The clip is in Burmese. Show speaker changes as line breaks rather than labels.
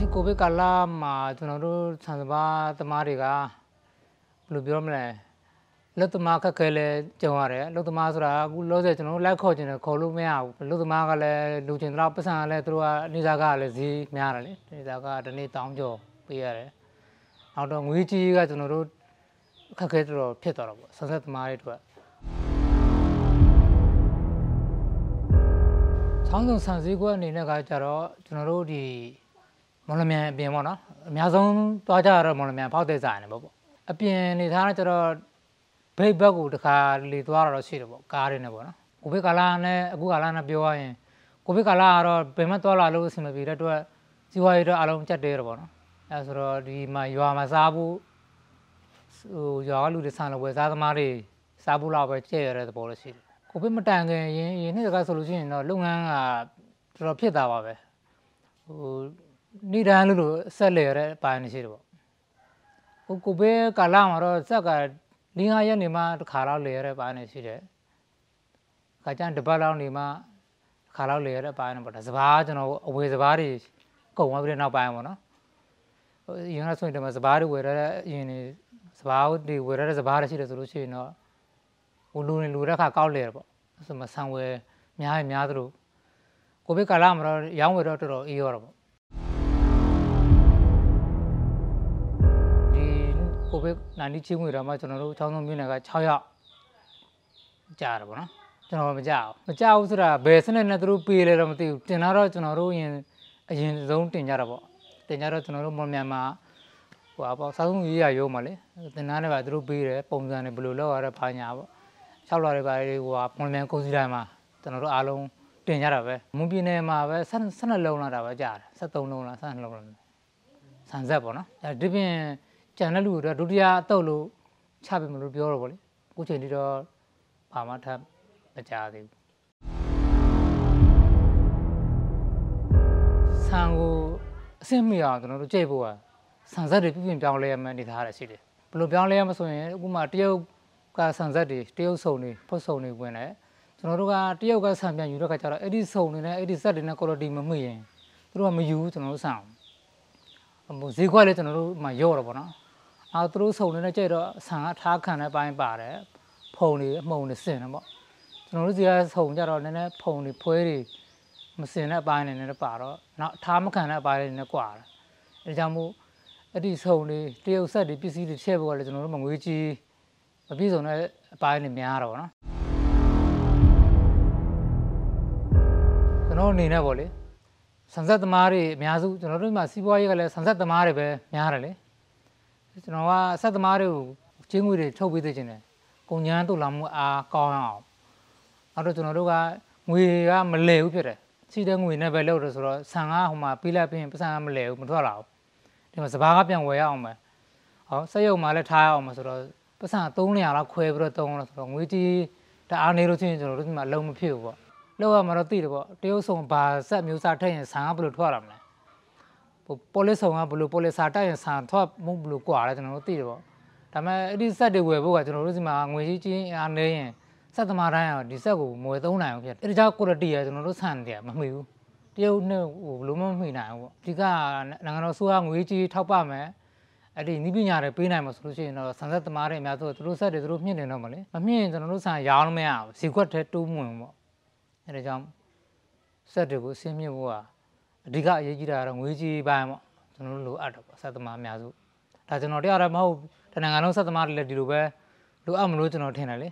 ရှင်ကိုဗစ်ကာလမှာကျွန်တော်တို့ဆန်စပါးသမားတွေကဘယ်လိုပြောမလဲလောသမားခက်ခဲလဲကြုံရတယ်လောသမားဆိုတာအခုလောဆယ်ကျွန်တော်တို့လိုက်ခေါ်ကျင်တယ်ခေါ်လို့မရဘူးလောသမားကလည်းလူကျင်တော့ပတ်စံကလည်းသူတို့ကနေစားကလည်းဈေးများတယ်လေနေစားကဒီနေ့တောင်းကျော်ပေးရတယ်နောက်တော့ငွေကြီးကကျွန်တော်တို့ခက်ခဲတော့ဖြစ်သွားတော့ပေါ့ဆန်ဆက်သမားတွေအတွက်ဆောင်းဆောင်ဆန်စည်းကွက်အနေနဲ့ကကြတော့ကျွန်တော်တို့ဒီမော်လမြိုင်အပြင်ပေါ့နော်အများဆုံးသွားကြတော့မော်လမြိုင်ဖောက်တဲ့ဆိုင်နေပေါ့ပေါ့အပြင်နေသားတော့ကျတော့ဘိတ်ဘက်ကိုတခါလေသွားတော့ရှိတယ်ပေါ့ကားတွေနဲ့ပေါ့နော်ကိုဗစ်ကာလနဲ့အခုကာလနဲ့ပြောရရင်ကိုဗစ်ကာလကတော့ဘယ်မှသွားလာလို့အဆင်မပြေတဲ့အတွက်ဇီဝရေးတော့အလုံးချက်တဲတယ်ပေါ့နော်အဲဆိုတော့ဒီမှာရွာမှာစားဖို့ဟိုရွာကလူတွေဆန်လို့ပဲစားသမားတွေစားဖို့လောက်ပဲကျဲရတဲ့သဘောလို့ရှိတယ်ကိုဗစ်မတန်ခင်ရင်ရင်းနှစ်တကဆိုလို့ရှိရင်တော့လုပ်ငန်းကတော်တော်ဖြစ်တာပါပဲဟိုနေ့တိုင်းလို့လို့ဆက်လေရတဲ့ပိုင်းနေရှိတယ်ပေါ့ဟိုကိုဘဲကာလာမှာတော့ဆက်က၄၅ရက်နေမှတစ်ခါတော့လေရတဲ့ပိုင်းနေရှိတယ်ခါကျန်တစ်ပတ်လောက်နေမှတစ်ခါတော့လေရတဲ့ပိုင်းနေပေါ့ဒါစပားကျွန်တော်အဝေစပားတွေကုန်သွားပြီးတဲ့နောက်ပိုင်းပေါ့နော်ရင်ကဆိုရင်ဒီမှာစပားတွေဝယ်ရတဲ့အရင်နေစပားတွေဝယ်ရတဲ့စပားတွေရှိတယ်ဆိုလို့ရှိရင်တော့ဟိုလူနေလူတဲ့ခါကောက်လေရပေါ့ဆိုမှဆန်ဝယ်များများသလိုကိုဗစ်ကာလမှာတော့ရောင်းဝယ်တော့တော်တော်အေးရောတော့ပေါ့ကိုဗစ်19ချင်းဝင်တော့မှကျွန်တော်တို့ချောင်းဆောင်မြို့နယ်က6ရောက်ကြာတယ်ပေါ့နော်ကျွန်တော်မကြောက်မကြောက်ဆိုတာဘယ်စနစ်နဲ့သူတို့ပေးလဲတော့မသိဘူးတင်တော့ကျွန်တော်တို့ရင်အရင်ဆုံးတင်ကြတာပေါ့တင်ကြတော့ကျွန်တော်တို့မော်မြန်မာဟိုအပေါ့စားဆုံးရေးရရုံးပါလေတင်သားနဲ့ပါသူတို့ပေးတယ်ပုံစံနဲ့ဘယ်လိုလောက်ရတဲ့ဘာညာပေါ့၆လတွေပါလေဟိုမော်မြန်မာကိုစီတိုင်းမှာကျွန်တော်တို့အားလုံးတင်ကြတာပဲမွန်ပြည်နယ်မှာပဲ12လုံးလာတာပဲကြာတယ်73လုံးလား12လုံးလားဆန်ဆက်ပေါ့နော်ဒါဒီပြင်ကျန်တဲ့လူတွေတော့ဒုတိယအတုပ်လို့ချပြီမလို့ပြောတော့ဗောလေအခုချိန်ထိတော့ဘာမှထပ်မကြသေးဘူးဆန်ကိုအဆင့်မီအောင်ကျွန်တော်တို့ကြိတ်ဖို့อ่ะဆန်ဆက်တွေပြုပြင်ပြောင်းလဲရမယ်အနေထားရရှိတယ်ဘယ်လိုပြောင်းလဲရမဆိုရင်အခုမှတရုတ်ကဆန်ဆက်တွေတရုတ်စုံတွေဖွတ်စုံတွေဝင်တယ်ကျွန်တော်တို့ကတရုတ်ကဆန်ပြန်ယူတဲ့ခါကျတော့အဲ့ဒီစုံတွေနဲ့အဲ့ဒီဆက်တွေနဲ့ quality မမှီရင်သူတို့ကမယူဘူးကျွန်တော်တို့ဆန်အောင်ဟိုဈေးခွက်လည်းကျွန်တော်တို့မှရော့တော့ဗောနော်နောက်သူတို့ဆုံနေတဲ့ကြိုက်တော့ဆန်အထားခံတဲ့ပိုင်းပါတယ်ဖုံတွေအမှုံတွေစင်တယ်ပေါ့ကျွန်တော်တို့စီကဆုံကြတော့နည်းနည်းဖုံတွေဖွဲတွေမစင်တဲ့အပိုင်းတွေနဲ့ပါတော့နောက်အထားမခံတဲ့အပိုင်းတွေနဲ့ကွာတယ်အဲကြောင့်မို့အဲ့ဒီဆုံတွေတရုတ်ဆက်တွေပစ္စည်းတွေထည့်ဖို့ကလည်းကျွန်တော်တို့မငွေကြီးမပြည့်စုံတဲ့အပိုင်းတွေများတော့နော်ကျွန်တော်အနေနဲ့ပေါ့လေဆန်ဆက်သမားတွေအများစုကျွန်တော်တို့မှာစီးပွားရေးကလည်းဆန်ဆက်သမားတွေပဲများတယ်လေကျွန်တော်ကဆက်သမားတွေကိုကျင်းငွေတွေထုတ်ပေးသေးခြင်းတယ်ကုန်ကျန်းတို့လာမှုအားကောင်းအောင်နောက်တော့ကျွန်တော်တို့ကငွေကမလဲဘူးဖြစ်တယ်စီတဲ့ငွေနဲ့ပဲလောက်တယ်ဆိုတော့ဆန်ကဟိုမှာပေးလိုက်ပြင်ပစံကမလဲဘူးမထွက်လာဘူးဒီမှာစဘာကပြန်ဝယ်ရအောင်ပဲဟောဆက်ရုံမှာလည်းထားရအောင်ပဲဆိုတော့ပစံ300လောက်ခွဲပြီးတော့သုံးလို့ဆိုတော့ငွေကြီးတအားနေလို့ချင်းကျွန်တော်တို့ဒီမှာလုံမဖြစ်ဘူးပေါ့လောက်ရမှာတော့သိတယ်ပေါ့တရုတ်ဆောင်ဘာဆက်မျိုးစားထည့်ရင်ဆန်ကဘယ်လိုထွက်လာမလဲဟိုပေါ်လစ်ဆောင်ကဘလို့ပေါ်လစ်စာတိုက်ရင်ဆန်ထွက်မှုဘလို့ကွာလဲကျွန်တော်တို့သိတယ်ပေါ့ဒါပေမဲ့အဲ့ဒီဆက်တွေဝယ်ဖို့ကကျွန်တော်တို့ဒီမှာငွေကြီးချင်းအားနေရင်ဆက်သမားတိုင်းကဒီဆက်ကိုမဝယ်သုံးနိုင်အောင်ဖြစ်တယ်အဲ့ဒီကြောင့် quality ကကျွန်တော်တို့ဆန်တယ်မမှီဘူးတရုတ်နဲ့ဟိုဘလို့မမှီနိုင်ဘူးပေါ့အဓိကနိုင်ငံတော်စိုးရငွေကြီးထောက်ပမယ်အဲ့ဒီနိပညာတွေပေးနိုင်မှာဆိုလို့ရှိရင်တော့ဆန်ဆက်သမားတွေအများဆုံးသူတို့ဆက်တွေသူတို့မြင့်နေတော့မလဲမမြင့်ရင်ကျွန်တော်တို့ဆန်ရောင်းလို့မရဘူးဈေးကွက်ထဲတိုးမဝင်ဘူးပေါ့အဲ့ဒါကြောင့်ဆက်တွေကိုအဆင်းမြင့်ဖို့ကအဓိကအရေးကြီးတာကတော့ငွေကြေးပိုင်းပေါ့ကျွန်တော်တို့လိုအပ်တော့ပေါ့ဆက်သမားအများစုဒါကျွန်တော်တရားရမဟုတ်တနင်္ဂနွေလုံးဆက်သမားတွေလည်းဒီလိုပဲလိုအပ်မလို့ကျွန်တော်ထင်တယ်လေ